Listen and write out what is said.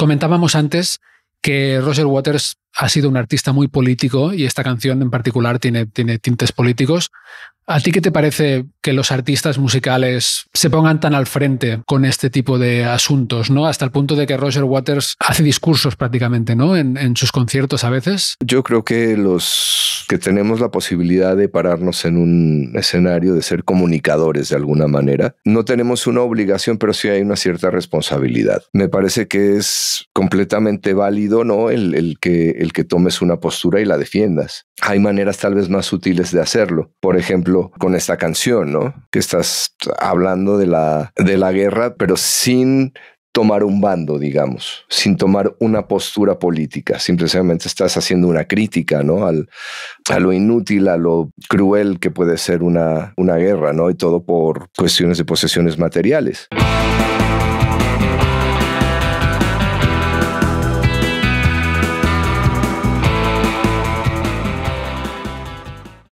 Comentábamos antes que Roger Waters ha sido un artista muy político y esta canción en particular tiene, tiene tintes políticos. ¿A ti qué te parece que los artistas musicales se pongan tan al frente con este tipo de asuntos, ¿no? Hasta el punto de que Roger Waters hace discursos prácticamente, ¿no? En, sus conciertos a veces. Yo creo que los que tenemos la posibilidad de pararnos en un escenario, de ser comunicadores de alguna manera, no tenemos una obligación, pero sí hay una cierta responsabilidad. Me parece que es completamente válido, ¿no? el que el que tomes una postura y la defiendas. Hay maneras tal vez más útiles de hacerlo. Por ejemplo, con esta canción, ¿no? Que estás hablando de la, de la guerra, pero sin tomar un bando, digamos, sin tomar una postura política. Simplemente estás haciendo una crítica, ¿no? Al, a lo inútil, a lo cruel que puede ser una, una guerra, ¿no? Y todo por cuestiones de posesiones materiales.